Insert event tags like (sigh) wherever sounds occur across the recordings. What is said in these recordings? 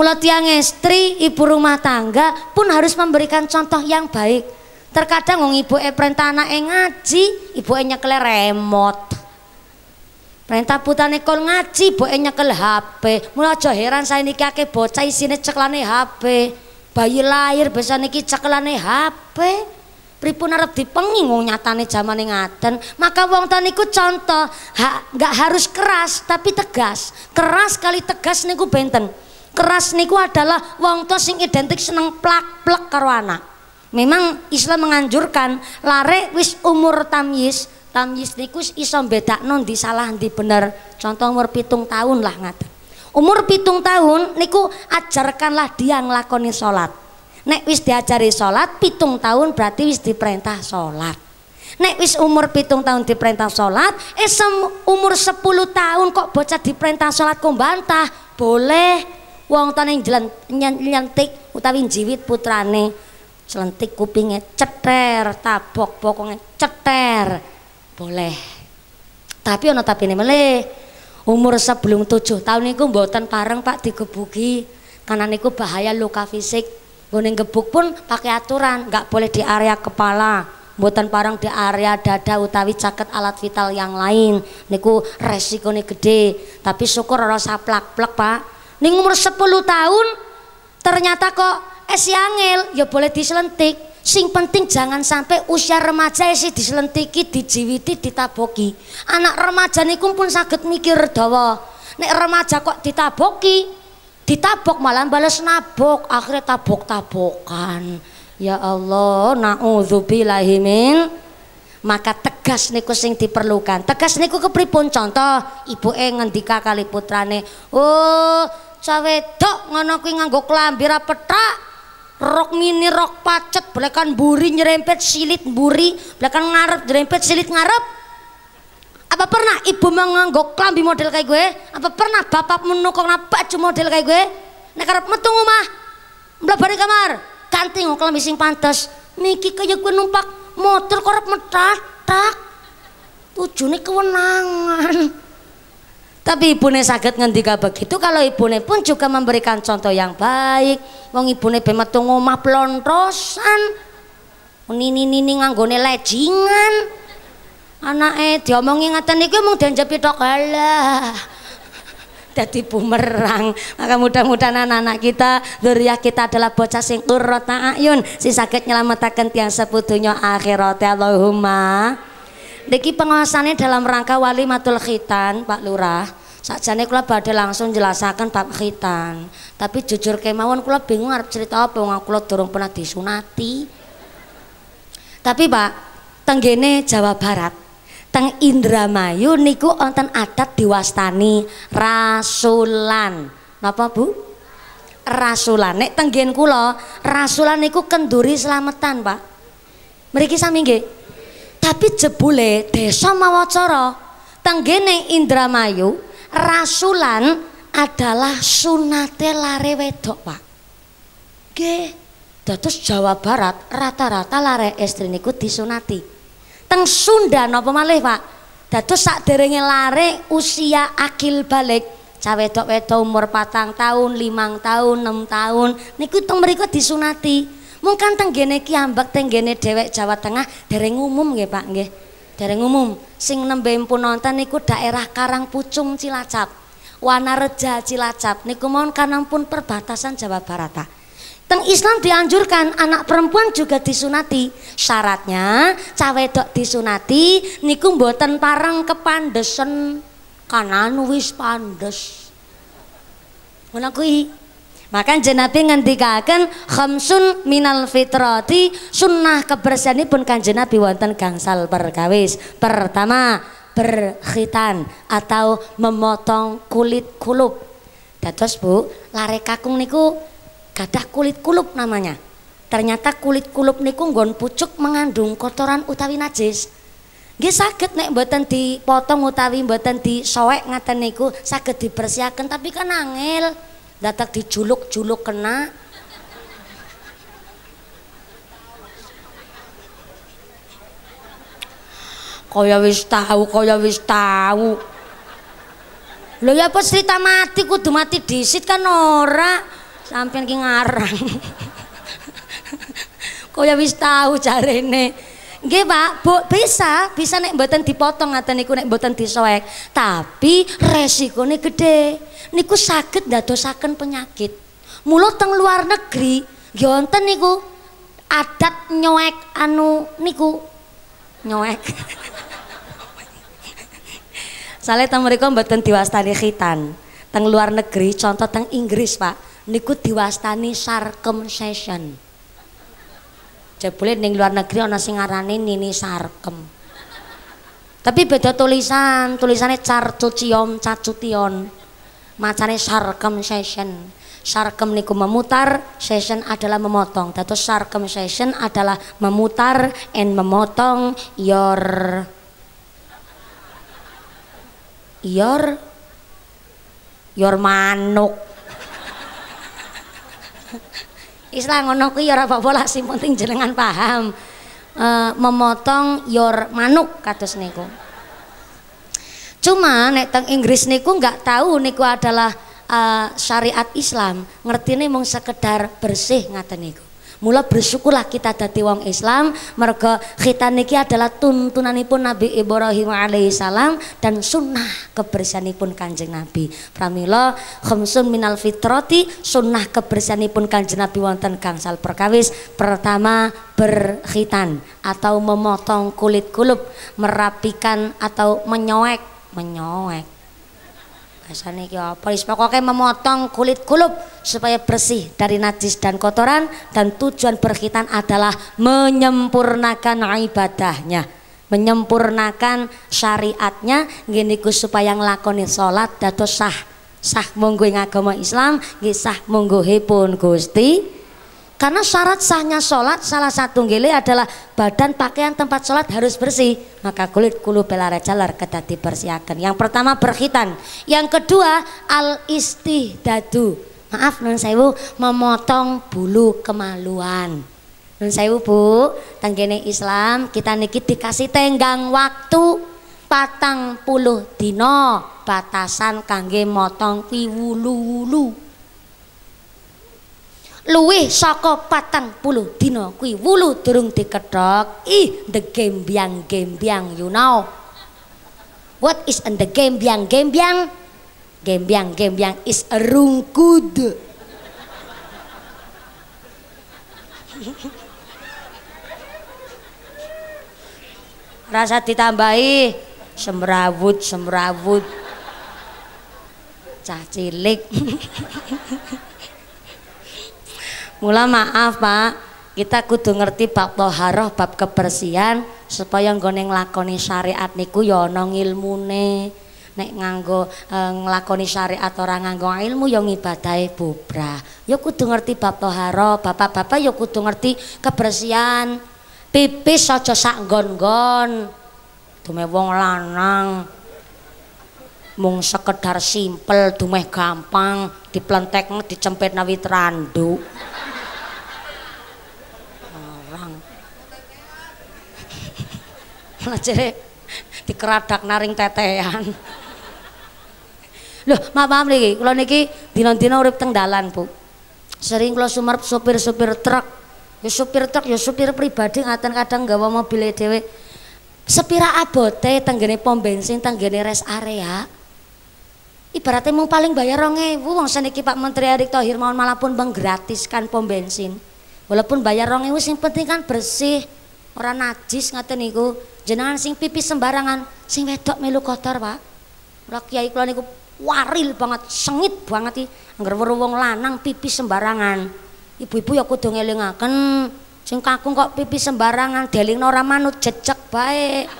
mulut tiang istri, ibu rumah tangga pun harus memberikan contoh yang baik. Terkadang wong ibu e perintah anak e ngaji, ibu e nyekel remot Perintah putane kon ngaji, ibu e nyekel HP. Mula aja saya niki akeh bocah isine ceklane HP. Bayi lahir biasa niki ceklane HP. pripun arep dipengi wong nyatane zamane ngaten maka wong taniku contoh ha, gak harus keras tapi tegas keras kali tegas niku benten keras niku adalah wong tua sing identik seneng plak plak karo anak. Memang Islam menganjurkan lare wis umur tamyiz, tamyiz niku iso non non salah di bener. Contoh umur pitung tahun lah ngat. Umur pitung tahun niku ajarkanlah dia ngelakoni sholat. Nek wis diajari sholat pitung tahun berarti wis diperintah sholat. Nek wis umur pitung tahun diperintah sholat, esem eh umur sepuluh tahun kok bocah diperintah sholat kok bantah, boleh wong tane nyentik utawi jiwit putrane celentik kupingnya, ceter tabok bokonge ceter boleh tapi ono tapi ini meleh umur sebelum tujuh tahun niku mboten pareng pak digebuki karena niku bahaya luka fisik Gue gebuk pun pakai aturan nggak boleh di area kepala Buatan parang di area dada utawi caket alat vital yang lain niku resiko gede tapi syukur orang saplak plak pak Ning umur 10 tahun ternyata kok es angel ya boleh diselentik. Sing penting jangan sampai usia remaja isi diselentiki, dijiwiti, ditaboki. Anak remaja niku pun sakit mikir dawa. Nek remaja kok ditaboki, ditabok malam balas nabok, akhirnya tabok-tabokan. Ya Allah, na'udzubillahi min maka tegas niku sing diperlukan. Tegas niku kepripun contoh ibu e ngendika kali putrane, "Oh, sawedok ngono kuwi nganggo klambi ra petak rok mini rok pacet bolehkan buri nyerempet silit buri bolehkan ngarep nyerempet silit ngarep apa pernah ibu menganggok klambi model kayak gue apa pernah bapak napa cuma model kayak gue nek karep metu omah mlebari kamar ganti nggo klambi sing pantas niki kaya gue numpak motor korep metatak ini kewenangan tapi ibu ibune sakit ngendika begitu kalau ibu ibune pun juga memberikan contoh yang baik. Wong ibune be metu ngomah plontosan. Nini-nini nganggone lejingan. Anake diomongi ngaten iki mung denjepi tok alah. jadi bumerang. Maka mudah-mudahan anak-anak kita, luriah kita adalah bocah sing urut si sakit saged nyelametaken tiang sebutunya akhirat. Allahumma. Niki pengawasannya dalam rangka wali matul khitan, Pak Lurah. Sakjane kula badhe langsung jelasaken bab khitan, tapi jujur kemawon kula bingung harus cerita apa wong kula durung pernah disunati. Tapi Pak, tenggene Jawa Barat, teng Indramayu niku wonten adat diwastani rasulan. Napa Bu? Rasulan. Nek tenggen kula, rasulan niku kenduri Selametan, Pak. Mriki sami nggih. Tapi jebule desa Mawacara tenggene Indramayu rasulan adalah sunate lare wedok pak Ge, dados Jawa Barat rata-rata lare istri niku disunati teng Sunda nopo malih pak dados sakderenge lare usia akil balik cawe wedok-wedok umur patang tahun limang tahun enam tahun niku teng mereka disunati mungkin tenggene kiambak tenggene dewek Jawa Tengah dereng umum ge Pak ge, dereng umum sing nembe pun nonton niku daerah Karangpucung Cilacap Wanareja Cilacap niku mohon kanan pun perbatasan Jawa Barat Pak Teng Islam dianjurkan anak perempuan juga disunati. Syaratnya cawedok disunati niku mboten pareng kepandesen kanan wis pandes. Menakui. Maka jenabi ngendikaken khamsun minal fitrati sunnah kebersihan pun kanjeng Nabi wonten gangsal perkawis. Pertama, berkhitan atau memotong kulit kulup. Dados Bu, lare kakung niku gadah kulit kulup namanya. Ternyata kulit kulup niku nggon pucuk mengandung kotoran utawi najis. Nggih saged nek mboten potong utawi mboten soek ngaten niku saged dibersihaken tapi kan angel datang dijuluk-juluk kena kau ya wis tahu kau ya wis tahu lo ya apa cerita mati kudu mati disit kan ora sampean ki ngarang (laughs) ya wis tahu cari nih Nggih, Pak. Bu, bisa, bisa nek mboten dipotong ngaten niku nek mboten disoek. Tapi resikone gede. Niku sakit, ndadosaken penyakit. Mula teng luar negeri nggih wonten niku adat nyoek anu niku nyoek. Soalnya (laughs) teng mereka mboten diwastani khitan. Teng luar negeri contoh teng Inggris, Pak. Niku diwastani circumcision. Jebule ning luar negeri ana sing ngarani Nini Sarkem. Tapi beda tulisan, tulisannya carcuciom, cacution. Macane sarkem session. Sarkem niku memutar, session adalah memotong. Tato sarkem session adalah memutar and memotong your your your manuk istilah ngono kuwi ya ora apa-apa lah sing penting jenengan paham e, memotong your manuk kados niku cuma nek teng Inggris niku nggak tahu niku adalah uh, syariat Islam ngerti nih mung sekedar bersih ngaten niku Mula bersyukurlah kita dadi wong Islam mergo kita niki adalah tuntunanipun Nabi Ibrahim alaihissalam dan sunnah kebersihanipun Kanjeng Nabi. Pramilo, khumsun minal fitroti sunnah kebersihanipun Kanjeng Nabi wonten gangsal perkawis. Pertama berkhitan atau memotong kulit kulub, merapikan atau menyoek, menyoek Bahasane iki apa? Wis pokoke memotong kulit kulub supaya bersih dari najis dan kotoran dan tujuan berkhitan adalah menyempurnakan ibadahnya menyempurnakan syariatnya gini supaya nglakoni salat dados sah sah monggo ing agama Islam nggih sah monggo pun Gusti karena syarat sahnya sholat salah satu gile adalah badan pakaian tempat sholat harus bersih. Maka kulit kulu bela jalar ketat dipersiakan. Yang pertama berkhitan. Yang kedua al istihdadu. Maaf non sewu memotong bulu kemaluan. non sewu bu, tanggene Islam kita niki dikasih tenggang waktu patang puluh dino batasan kangge motong wulu wulu luwih saka patang puluh dino kuwi wulu durung dikethok ih the game biang game biang you know what is in the game biang game biang game biang game biang is a rungkud (laughs) rasa ditambahi semrawut semrawut cah cilik (laughs) Mula maaf Pak, kita kudu ngerti bab toharoh, bab kebersihan supaya nggone nglakoni syariat niku ya ana ilmune. Nek nganggo e, nglakoni syariat ora nganggo ilmu ya ngibadahe bubrah. Ya kudu ngerti bab toharoh, bapak-bapak ya kudu ngerti kebersihan. Pipis aja sak nggon-nggon. Dume wong lanang. mung sekedar simpel dumeh gampang diplentekne dicempit nawi tranduk di keradak naring tetean. Loh, maaf maaf nih kalau niki di dina urip teng dalan, Bu. Sering kalau sumar sopir-sopir truk. Ya sopir truk, ya sopir pribadi ngaten kadang mau mobil e dewe Sepira abote tenggene pom bensin, tenggene rest area. Ibaratnya mau paling bayar rong bu, wong seniki Pak Menteri Erick Thohir mau malah pun bang gratis kan pom bensin. Walaupun bayar ronge ewu, sing penting kan bersih, orang najis ngaten niku. Jenengan sing pipis sembarangan, sing wedok melu kotor, Pak. Lah kiai kula niku waril banget, sengit banget iki. Angger weruh wong lanang pipis sembarangan. Ibu-ibu ya kudu ngelingaken. Sing kakung kok pipis sembarangan, delingno ora manut jecek baik.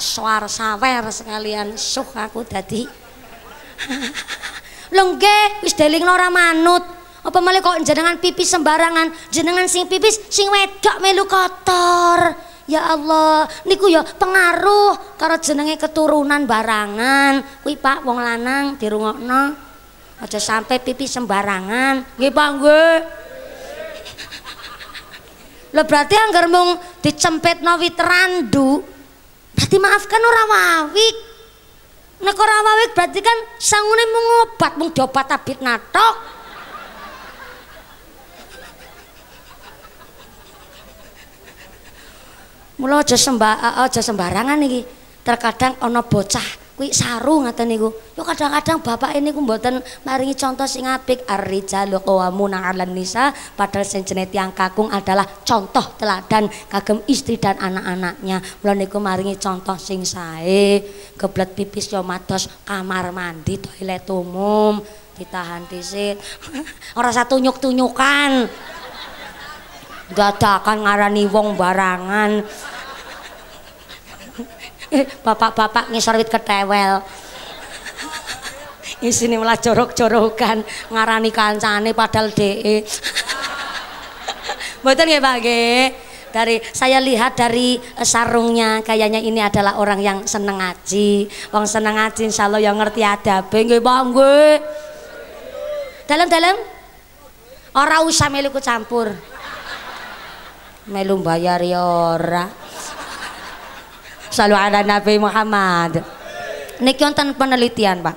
Suar sawer sekalian suh aku tadi. Lengge (laughs) wis delingno ora manut. apa malah kok jenengan pipis sembarangan jenengan sing pipis sing wedok melu kotor Ya Allah, niku ya pengaruh karo jenenge keturunan barangan. Kuwi Pak wong lanang dirungokno. Aja sampai pipi sembarangan. Nggih Pak, nggih. Lho berarti anggar mung dicempet nawi terandu. Berarti maafkan orang wawik. Nek orang wawik berarti kan sangune mung obat, mung diobat abit natok. Mula aja sembah eh, eh, aja sembarangan nih Terkadang ono bocah kuwi saru ngaten niku. Yo kadang-kadang bapak ini ku mboten maringi contoh sing apik arrijalu qawamuna 'alan nisa padahal sing jenet yang kakung adalah contoh teladan kagem istri dan anak-anaknya. Mula niku maringi contoh sing sae. Geblet pipis yo mados kamar mandi toilet umum ditahan disit. (laughs) Ora satu nyuk-tunyukan dadakan ngarani wong barangan eh, bapak-bapak ngisor wit ketewel isine malah jorok-jorokan ngarani kancane padahal DE betul ya Pak dari saya lihat dari eh, sarungnya kayaknya ini adalah orang yang seneng ngaji wong seneng ngaji insyaallah yang ngerti ada nggih Pak dalam-dalam orang usah melu campur melu bayar ya ora selalu ada Nabi Muhammad niki wonten penelitian Pak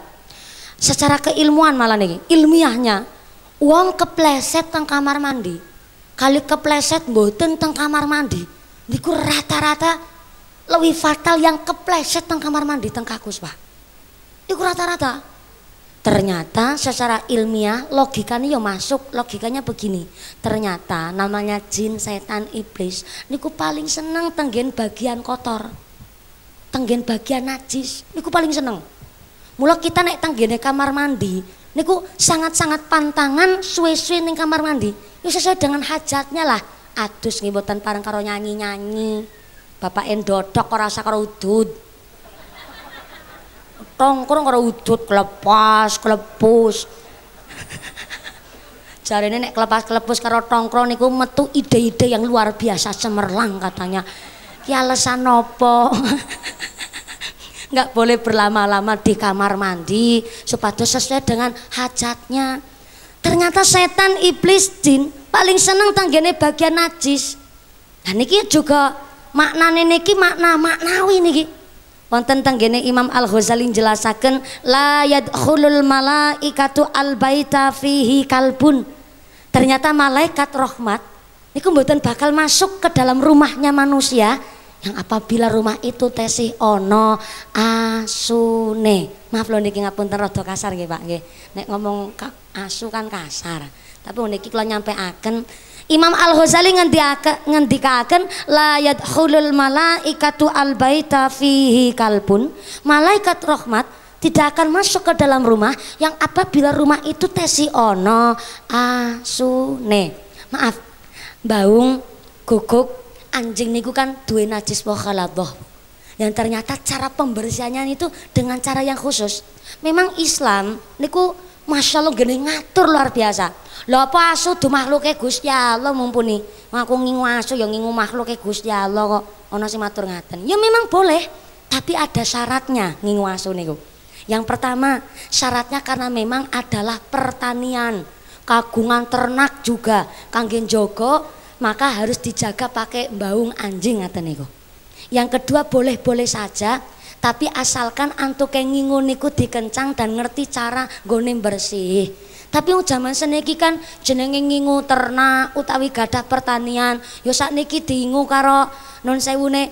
secara keilmuan malah niki ilmiahnya uang kepleset teng kamar mandi kali kepleset boten teng kamar mandi niku rata-rata lebih fatal yang kepleset teng kamar mandi teng kakus Pak niku rata-rata Ternyata secara ilmiah logikanya ya masuk, logikanya begini. Ternyata namanya jin, setan, iblis niku paling seneng tenggen bagian kotor. Tenggen bagian najis niku paling seneng. Mula kita naik tenggene kamar mandi niku sangat-sangat pantangan suwe-suwe ning kamar mandi. Ya sesuai dengan hajatnya lah. Adus ngibotan parang karo nyanyi-nyanyi. Bapak endodok kok rasa karo udud tongkrong karo udut kelepas kelepus jarene nek kelepas kelepus karo tongkrong niku metu ide-ide yang luar biasa cemerlang katanya ki alasan nopo nggak boleh berlama-lama di kamar mandi supaya sesuai dengan hajatnya ternyata setan iblis jin paling seneng tanggane bagian najis dan nah, niki juga makna niki makna maknawi niki wonten tenggene Imam Al Ghazali jelasaken la yadkhulul malaikatu al baita fihi kalbun ternyata malaikat rahmat niku mboten bakal masuk ke dalam rumahnya manusia yang apabila rumah itu tesih ono asune maaf loh niki ngapunten rada kasar nggih Pak nggih nek ngomong asu kan kasar tapi niki kula nyampe akan Imam Al-Ghazali ngendikaken la yadkhulul malaikatu al-baita fihi kalbun. Malaikat rahmat tidak akan masuk ke dalam rumah yang apabila rumah itu tesi ono asune. Maaf. Baung, guguk, anjing niku kan duwe najis wa Yang ternyata cara pembersihannya itu dengan cara yang khusus. Memang Islam niku Masya Allah gini ngatur luar biasa. Lho apa asuh di makhluknya Gusti Allah mumpuni. Aku ngingu asuh ya ngingu makhluknya Gusti Allah kok ada si matur ngaten. Ya memang boleh, tapi ada syaratnya ngingu asuh niku. Yang pertama, syaratnya karena memang adalah pertanian. Kagungan ternak juga kangen joko, maka harus dijaga pakai baung anjing ngaten niku. Yang kedua boleh-boleh saja tapi asalkan antuk ngingu niku dikencang dan ngerti cara nggone bersih. Tapi ujaman jaman seniki kan jenenge ngingu ternak utawi gadah pertanian. Ya sakniki diingu karo nun sewune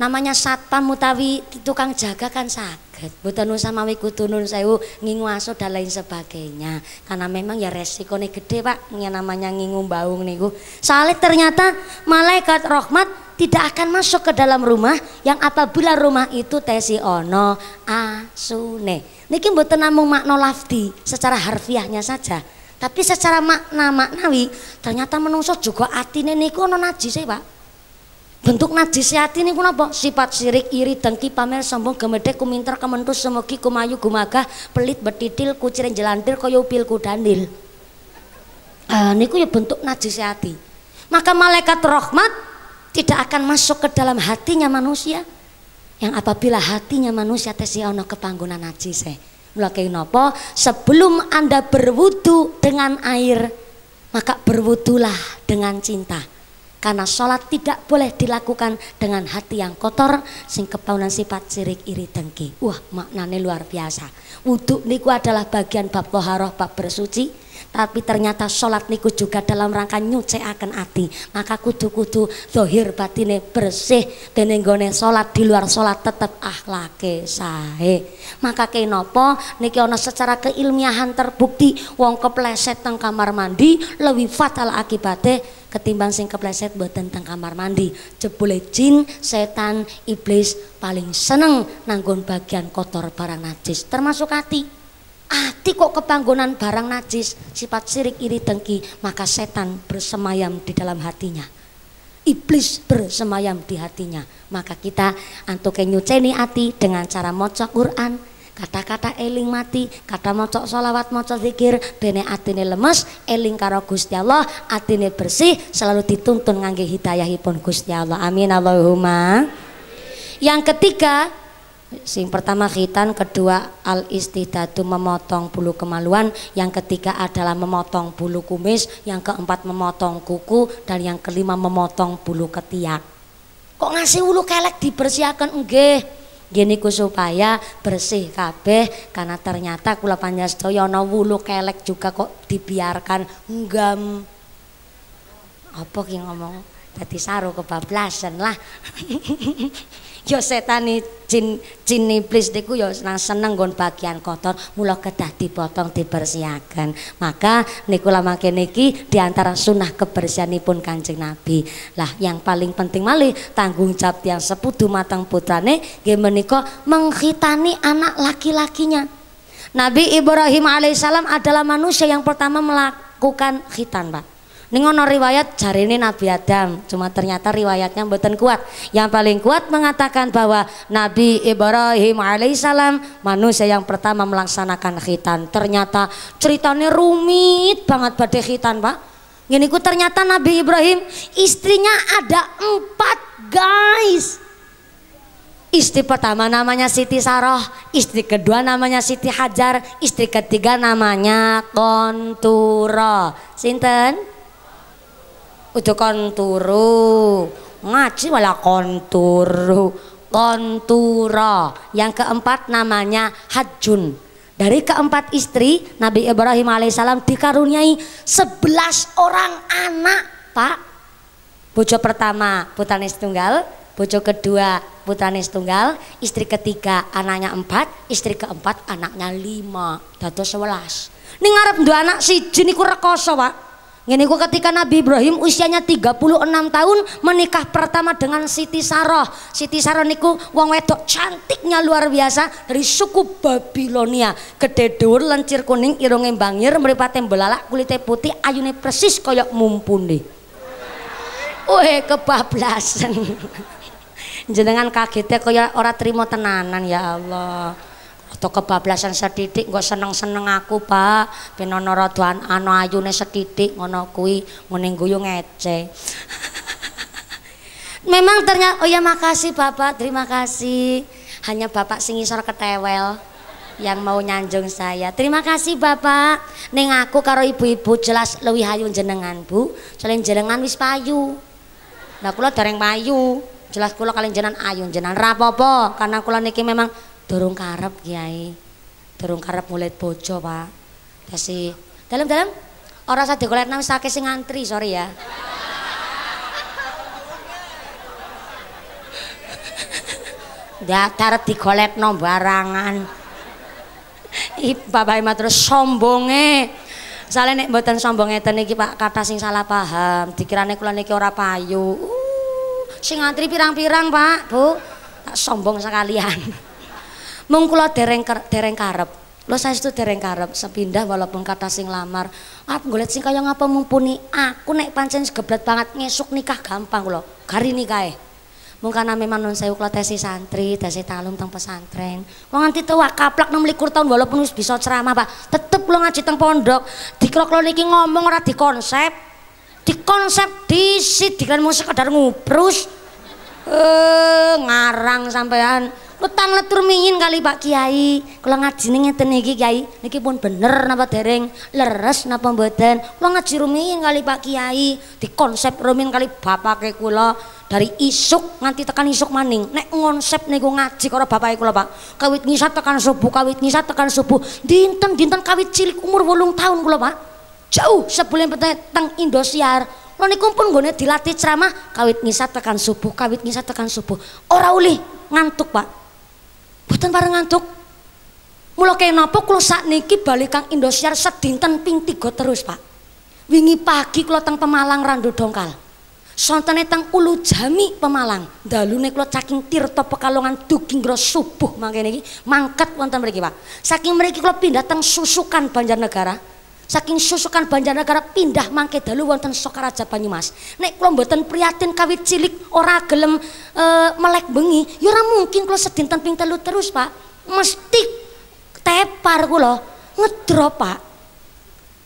namanya satpam mutawi tukang jaga kan sakit. Mboten usah mawi kudu sewu ngingu aso dan lain sebagainya. Karena memang ya resikonya gede, Pak, yang namanya ngingu baung niku. Soalnya ternyata malaikat rahmat tidak akan masuk ke dalam rumah yang apabila rumah itu tesi ono asune. Niki mboten namung makna lafdi secara harfiahnya saja, tapi secara makna maknawi ternyata menungso juga atine niku ono najis Pak. Bentuk najis hati niku napa? Sifat sirik, iri, dengki, pamer, sombong, gemedek kuminter, kementus, semogi, kumayu, gumagah, pelit, betitil, kucirin jelantir, kaya upil kudanil. Uh, ah, niku ya bentuk najis hati. Maka malaikat rahmat tidak akan masuk ke dalam hatinya manusia yang apabila hatinya manusia tesi ono kepanggonan najis Mulai nopo sebelum Anda berwudu dengan air maka berwudulah dengan cinta karena sholat tidak boleh dilakukan dengan hati yang kotor sing kepaunan sifat sirik iri dengki wah maknanya luar biasa wudhu niku adalah bagian bab toharoh bab bersuci tapi ternyata sholat niku juga dalam rangka nyuci akan ati maka kudu-kudu dohir batine bersih dan nggone sholat di luar sholat tetap akhlake sahe maka kenopo niki ono secara keilmiahan terbukti wong kepleset teng kamar mandi lebih fatal akibatnya ketimbang sing kepleset buatan teng kamar mandi jebule jin setan iblis paling seneng nanggon bagian kotor barang najis termasuk hati Ati kok kepanggonan barang najis, sifat sirik iri dengki, maka setan bersemayam di dalam hatinya. Iblis bersemayam di hatinya. Maka kita antuke nyuceni ati dengan cara moco Quran, kata-kata eling mati, kata moco sholawat, moco zikir, bene atine lemes, eling karo Gusti Allah, atine bersih, selalu dituntun ngangge hidayahipun Gusti Allah. Amin Allahumma. Yang ketiga, Sing pertama khitan, kedua al istidadu memotong bulu kemaluan, yang ketiga adalah memotong bulu kumis, yang keempat memotong kuku, dan yang kelima memotong bulu ketiak. Kok ngasih ulu kelek dibersihkan enggih? Gini ku supaya bersih kabeh karena ternyata kula panjastaya ana wulu kelek juga kok dibiarkan enggam. Apa ki ngomong? tadi saru kebablasan lah. (laughs) yo ya setan jin jin iblis niku yo ya seneng seneng gon bagian kotor mula kedah dipotong dibersihaken maka niku lama kene diantara sunnah kebersihan pun kanjeng nabi lah yang paling penting malih tanggung jawab yang sepudu matang putrane gimana menika menghitani anak laki-lakinya Nabi Ibrahim alaihissalam adalah manusia yang pertama melakukan khitan pak ini riwayat jari ini Nabi Adam, cuma ternyata riwayatnya mboten kuat. Yang paling kuat mengatakan bahwa Nabi Ibrahim alaihissalam manusia yang pertama melaksanakan khitan. Ternyata ceritanya rumit banget badai khitan pak. Gini ku ternyata Nabi Ibrahim istrinya ada empat guys. Istri pertama namanya Siti Saroh, istri kedua namanya Siti Hajar, istri ketiga namanya Kontura. Sinten? udah kon turu ngaji malah kon turu kontura yang keempat namanya hajun dari keempat istri Nabi Ibrahim alaihissalam dikaruniai sebelas orang anak pak bojo pertama putrane tunggal, bojo kedua putrane tunggal, istri ketiga anaknya empat istri keempat anaknya lima dados sebelas ini ngarep dua anak si jeniku rekoso pak ini ku ketika Nabi Ibrahim usianya 36 tahun menikah pertama dengan Siti Saroh. Siti Saroh niku wong wedok cantiknya luar biasa dari suku Babilonia. Gede dur, lencir kuning irunge bangir mripate belalak kulitnya putih ayune persis koyok mumpuni. Wae kebablasan. (laughs) Jenengan kagetnya koyok orang terima tenanan ya Allah atau kebablasan setitik gue seneng-seneng aku pak pinono ano anu ayune setitik ngono kui nguning guyu ngece (laughs) memang ternyata oh ya makasih bapak terima kasih hanya bapak singi sor ketewel yang mau nyanjung saya terima kasih bapak neng aku karo ibu-ibu jelas lebih hayu jenengan bu selain jenengan wis payu nah kula dereng payu jelas kula kalian jenan ayu jenan rapopo karena kula niki memang Dorong karep Kiai. Dorong karep mulai bojo, Pak. Dasi dalam-dalam orang sadhe kolet nama sakit sing ngantri, sorry ya. Datar digolekno barangan. Bapak Ima terus sombonge. Sale nek mboten sombong ngeten iki Pak kata sing salah paham, dikirane kula niki orang payu. Uh, sing ngantri pirang-pirang Pak, Bu. Tak sombong sekalian mung kula dereng dereng karep lo saya itu dereng karep sepindah walaupun kata sing lamar ah golek sing kaya ngapa mumpuni aku naik pancen geblet banget ngesuk nikah gampang lo kari nikahe mung kana memang non saya kula tesi santri tesi talum teng pesantren wong nganti tua kaplak likur tahun walaupun wis bisa ceramah Pak tetep lo ngaji teng pondok klo kula niki ngomong ora dikonsep dikonsep disit dikira mung sekedar ngubrus eh ngarang sampean Utang letur miyin kali Pak Kiai. Kula ngajine ngeten iki Kiai, niki pun bener napa dereng? Leres napa mboten? Kula ngaji rumiyin kali Pak Kiai, konsep rumiyin kali bapake kula dari isuk nganti tekan isuk maning. Nek ngonsep niku ngaji karo bapake kula Pak. Kawit ngisat tekan subuh, kawit ngisat tekan subuh. Dinten-dinten kawit cilik umur 8 tahun kula Pak. Jauh sebelum teng Indosiar. lo niku pun nggone dilatih ceramah kawit ngisat tekan subuh, kawit ngisat tekan subuh. Ora uli ngantuk, Pak. Boten bareng ngantuk. Mula kenapa saat niki balik Kang Indosiar sedinten ping 3 terus, Pak. Wingi pagi kula teng Pemalang randu dongkal. Sontene teng Ulu Jami Pemalang. Dalune kula caking tirta Pekalongan duginggro subuh mangkene niki mangket wonten mriki, Pak. Saking mereka kula pindah teng Susukan Banjarnegara. Saking susukan Banjarnegara pindah mangke dalu wonten Sokaraja Banyumas. Nek kula mboten priatin kawit cilik ora gelem e, melek bengi, ya ora mungkin kula sedinten ping telu terus, Pak. Mesti tepar kula, ngedrop, Pak.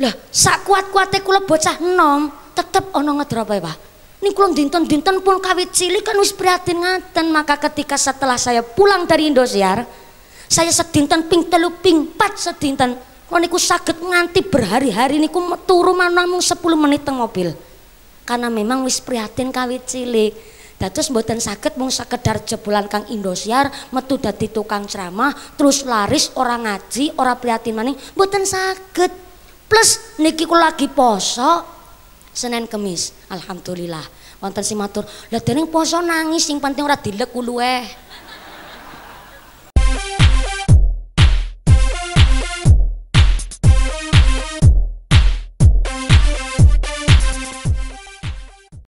Lah, sak kuat-kuate kula bocah enom, tetep ana ngedrope, ya, Pak. Nih kula dinten-dinten pun kawit cilik kan wis prihatin ngaten, maka ketika setelah saya pulang dari Indosiar, saya sedinten ping telu ping pat sedinten kok niku sakit nganti berhari-hari niku turu manamung 10 menit teng mobil karena memang wis prihatin kawit cilik dados mboten sakit mung sekedar jebolan Kang Indosiar metu dadi tukang ceramah terus laris orang ngaji orang prihatin maning mboten sakit plus niki ku lagi poso Senin Kemis alhamdulillah wonten sing matur lha dening poso nangis sing penting ora dilek kulue eh.